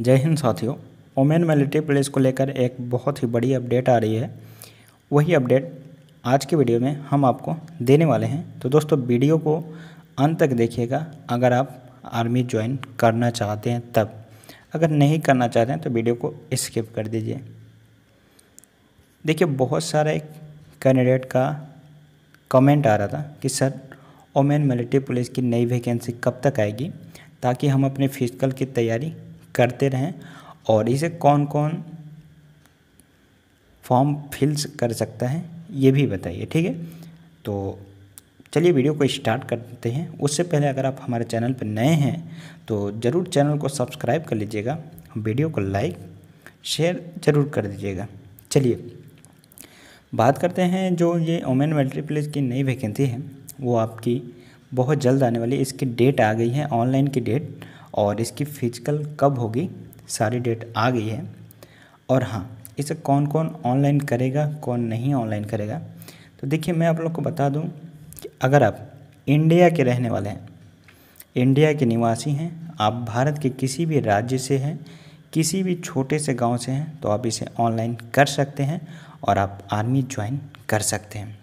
जय हिंद साथियों women military police को लेकर एक बहुत ही बड़ी अपडेट आ रही है वही अपडेट आज के वीडियो में हम आपको देने वाले हैं तो दोस्तों वीडियो को अंत तक देखिएगा अगर आप आर्मी ज्वाइन करना चाहते हैं तब अगर नहीं करना चाहते हैं तो वीडियो को स्किप कर दीजिए देखिए बहुत सारे कैंडिडेट का कमेंट आ रहा था कि सर ओमेन मिलिट्री पुलिस की नई वैकेंसी कब तक आएगी ताकि हम अपने फिजिकल की तैयारी करते रहें और इसे कौन कौन फॉर्म फिल्स कर सकता है ये भी बताइए ठीक है तो चलिए वीडियो को स्टार्ट करते हैं उससे पहले अगर आप हमारे चैनल पर नए हैं तो ज़रूर चैनल को सब्सक्राइब कर लीजिएगा वीडियो को लाइक शेयर ज़रूर कर दीजिएगा चलिए बात करते हैं जो ये ओमेन मिलिट्री की नई वैकेंसी है वो आपकी बहुत जल्द आने वाली इसकी डेट आ गई है ऑनलाइन की डेट और इसकी फिजिकल कब होगी सारी डेट आ गई है और हाँ इसे कौन कौन ऑनलाइन करेगा कौन नहीं ऑनलाइन करेगा तो देखिए मैं आप लोग को बता दूं कि अगर आप इंडिया के रहने वाले हैं इंडिया के निवासी हैं आप भारत के किसी भी राज्य से हैं किसी भी छोटे से गांव से हैं तो आप इसे ऑनलाइन कर सकते हैं और आप आर्मी ज्वाइन कर सकते हैं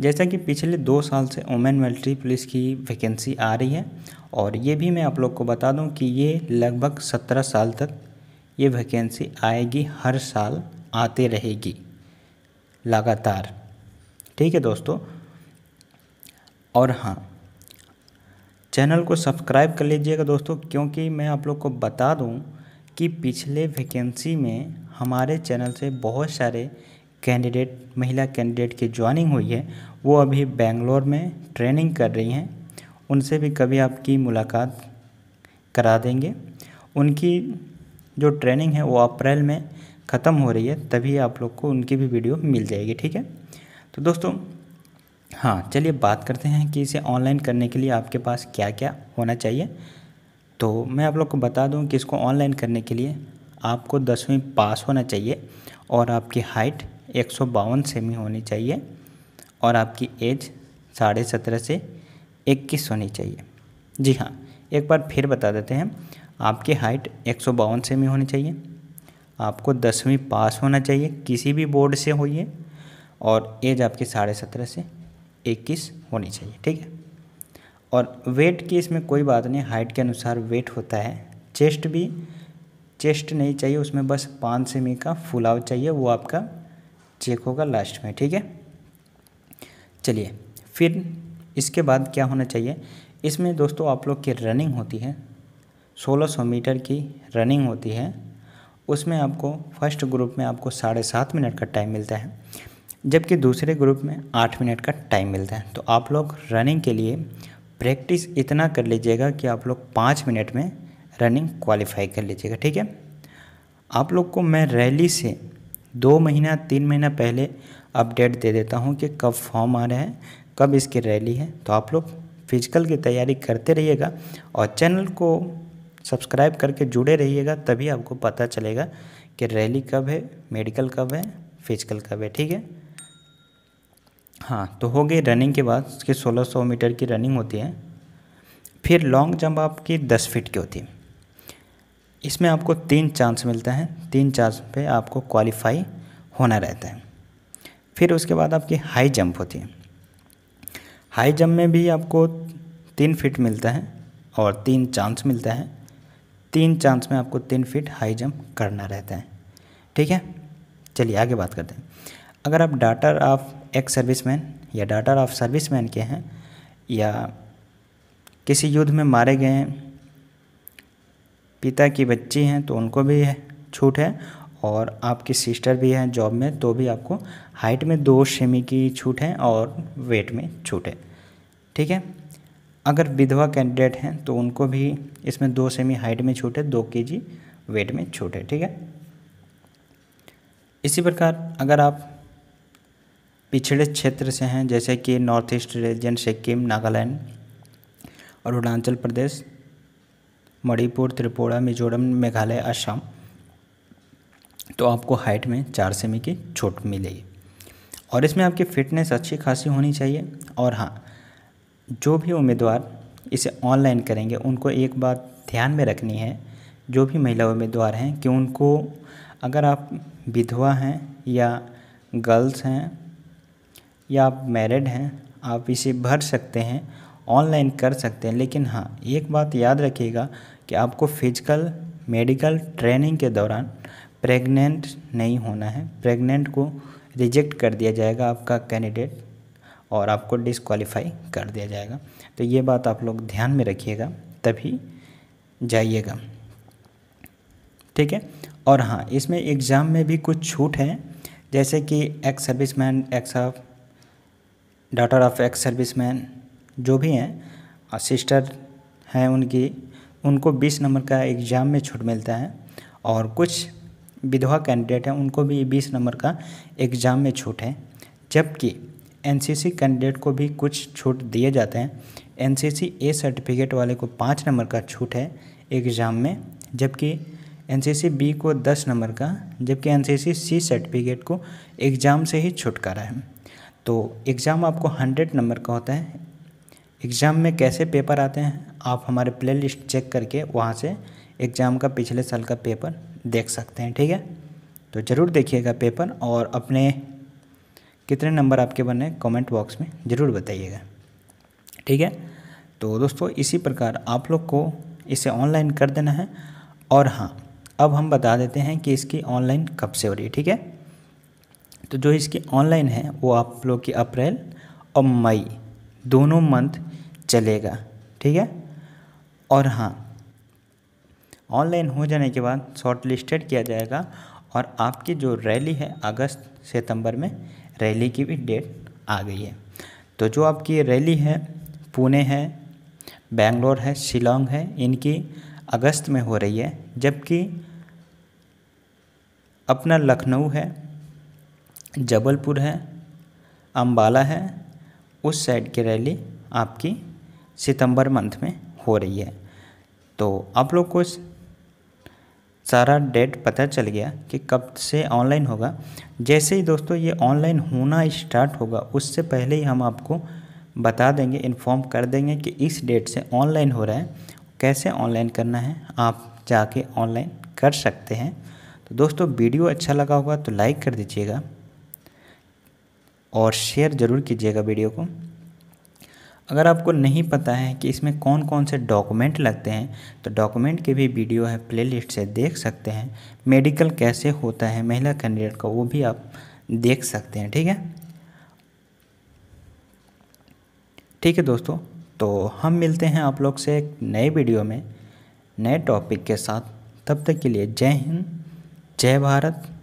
जैसा कि पिछले दो साल से वोमेन मिलिट्री पुलिस की वैकेंसी आ रही है और ये भी मैं आप लोग को बता दूं कि ये लगभग सत्रह साल तक ये वैकेंसी आएगी हर साल आते रहेगी लगातार ठीक है दोस्तों और हाँ चैनल को सब्सक्राइब कर लीजिएगा दोस्तों क्योंकि मैं आप लोग को बता दूं कि पिछले वैकेंसी में हमारे चैनल से बहुत सारे कैंडिडेट महिला कैंडिडेट की ज्वाइनिंग हुई है वो अभी बेंगलोर में ट्रेनिंग कर रही हैं उनसे भी कभी आपकी मुलाकात करा देंगे उनकी जो ट्रेनिंग है वो अप्रैल में ख़त्म हो रही है तभी आप लोग को उनकी भी वीडियो मिल जाएगी ठीक है तो दोस्तों हाँ चलिए बात करते हैं कि इसे ऑनलाइन करने के लिए आपके पास क्या क्या होना चाहिए तो मैं आप लोग को बता दूं कि इसको ऑनलाइन करने के लिए आपको दसवीं पास होना चाहिए और आपकी हाइट एक सौ बावन सेमी होनी चाहिए और आपकी एज साढ़े सत्रह से इक्कीस होनी चाहिए जी हाँ एक बार फिर बता देते हैं आपकी हाइट एक सौ बावन सेमी होनी चाहिए आपको दसवीं पास होना चाहिए किसी भी बोर्ड से होइए और एज आपकी साढ़े सत्रह से इक्कीस होनी चाहिए ठीक है और वेट की इसमें कोई बात नहीं हाइट के अनुसार वेट होता है चेस्ट भी चेस्ट नहीं चाहिए उसमें बस पाँच सेमी का फुलाव चाहिए वो आपका चेक होगा लास्ट में ठीक है चलिए फिर इसके बाद क्या होना चाहिए इसमें दोस्तों आप लोग की रनिंग होती है 1600 मीटर की रनिंग होती है उसमें आपको फर्स्ट ग्रुप में आपको साढ़े सात मिनट का टाइम मिलता है जबकि दूसरे ग्रुप में आठ मिनट का टाइम मिलता है तो आप लोग रनिंग के लिए प्रैक्टिस इतना कर लीजिएगा कि आप लोग पाँच मिनट में रनिंग क्वालिफाई कर लीजिएगा ठीक है आप लोग को मैं रैली से दो महीना तीन महीना पहले अपडेट दे देता हूँ कि कब फॉर्म आ रहे हैं कब इसकी रैली है तो आप लोग फिजिकल की तैयारी करते रहिएगा और चैनल को सब्सक्राइब करके जुड़े रहिएगा तभी आपको पता चलेगा कि रैली कब है मेडिकल कब है फिजिकल कब है ठीक है हाँ तो हो गई रनिंग के बाद उसकी 1600 मीटर की रनिंग होती है फिर लॉन्ग जंप आपकी 10 फीट की होती है इसमें आपको तीन चांस मिलता है तीन चांस पे आपको क्वालिफाई होना रहता है फिर उसके बाद आपकी हाई जंप होती है हाई जंप में भी आपको तीन फिट मिलता है और तीन चांस मिलता है तीन चांस में आपको तीन फिट हाई जंप करना रहता है ठीक है चलिए आगे बात करते हैं अगर आप डाटर ऑफ एक्स सर्विस या डाटर ऑफ सर्विस के हैं या किसी युद्ध में मारे गए हैं पिता की बच्ची हैं तो उनको भी छूट है और आपकी सिस्टर भी हैं जॉब में तो भी आपको हाइट में दो सेमी की छूट है और वेट में छूट है ठीक है अगर विधवा कैंडिडेट हैं तो उनको भी इसमें दो सेमी हाइट में छूट है दो के वेट में छूट है ठीक है इसी प्रकार अगर आप पिछड़े क्षेत्र से हैं जैसे कि north east region Sikkim Nagaland और अरुणाचल प्रदेश मणिपुर त्रिपुरा मिजोरम मेघालय असम तो आपको हाइट में चार सेमी की छूट मिलेगी और इसमें आपकी फ़िटनेस अच्छी खासी होनी चाहिए और हाँ जो भी उम्मीदवार इसे ऑनलाइन करेंगे उनको एक बात ध्यान में रखनी है जो भी महिला उम्मीदवार हैं कि उनको अगर आप विधवा हैं या गर्ल्स हैं या आप मैरिड हैं आप इसे भर सकते हैं ऑनलाइन कर सकते हैं लेकिन हाँ एक बात याद रखिएगा कि आपको फिजिकल मेडिकल ट्रेनिंग के दौरान प्रेग्नेंट नहीं होना है प्रेग्नेंट को रिजेक्ट कर दिया जाएगा आपका कैंडिडेट और आपको डिसक्वालीफाई कर दिया जाएगा तो ये बात आप लोग ध्यान में रखिएगा तभी जाइएगा ठीक है और हाँ इसमें एग्ज़ाम में भी कुछ छूट है जैसे कि ex serviceman ex of daughter of ex serviceman जो भी हैं सिस्टर हैं उनकी उनको बीस नंबर का एग्ज़ाम में छूट मिलता है और कुछ विधवा कैंडिडेट हैं उनको भी बीस नंबर का एग्ज़ाम में छूट है जबकि एनसीसी कैंडिडेट को भी कुछ छूट दिए जाते हैं एनसीसी ए सर्टिफिकेट वाले को पाँच नंबर का छूट है एग्ज़ाम में जबकि एनसीसी बी को दस नंबर का जबकि एनसीसी सी सर्टिफिकेट को एग्ज़ाम से ही छुटकारा है तो एग्ज़ाम आपको हंड्रेड नंबर का होता है एग्ज़ाम में कैसे पेपर आते हैं आप हमारे प्लेलिस्ट चेक करके वहाँ से एग्ज़ाम का पिछले साल का पेपर देख सकते हैं ठीक है तो ज़रूर देखिएगा पेपर और अपने कितने नंबर आपके बने कमेंट बॉक्स में ज़रूर बताइएगा ठीक है तो दोस्तों इसी प्रकार आप लोग को इसे ऑनलाइन कर देना है और हाँ अब हम बता देते हैं कि इसकी ऑनलाइन कब से हो रही है ठीक है तो जो इसकी ऑनलाइन है वो आप लोग की अप्रैल और मई दोनों मंथ चलेगा ठीक है और हाँ ऑनलाइन हो जाने के बाद शॉर्ट लिस्टेड किया जाएगा और आपकी जो रैली है अगस्त सितंबर में रैली की भी डेट आ गई है तो जो आपकी रैली है पुणे है बेंगलोर है शिलोंग है इनकी अगस्त में हो रही है जबकि अपना लखनऊ है जबलपुर है अम्बाला है उस साइड की रैली आपकी सितंबर मंथ में हो रही है तो आप लोग को सारा डेट पता चल गया कि कब से ऑनलाइन होगा जैसे ही दोस्तों ये ऑनलाइन होना स्टार्ट होगा उससे पहले ही हम आपको बता देंगे इन्फॉर्म कर देंगे कि इस डेट से ऑनलाइन हो रहा है कैसे ऑनलाइन करना है आप जाके ऑनलाइन कर सकते हैं तो दोस्तों वीडियो अच्छा लगा होगा तो लाइक कर दीजिएगा और शेयर ज़रूर कीजिएगा वीडियो को अगर आपको नहीं पता है कि इसमें कौन कौन से डॉक्यूमेंट लगते हैं तो डॉक्यूमेंट के भी वीडियो है प्लेलिस्ट से देख सकते हैं मेडिकल कैसे होता है महिला कैंडिडेट का वो भी आप देख सकते हैं ठीक है ठीक है दोस्तों तो हम मिलते हैं आप लोग से एक नए वीडियो में नए टॉपिक के साथ तब तक के लिए जय हिंद जय भारत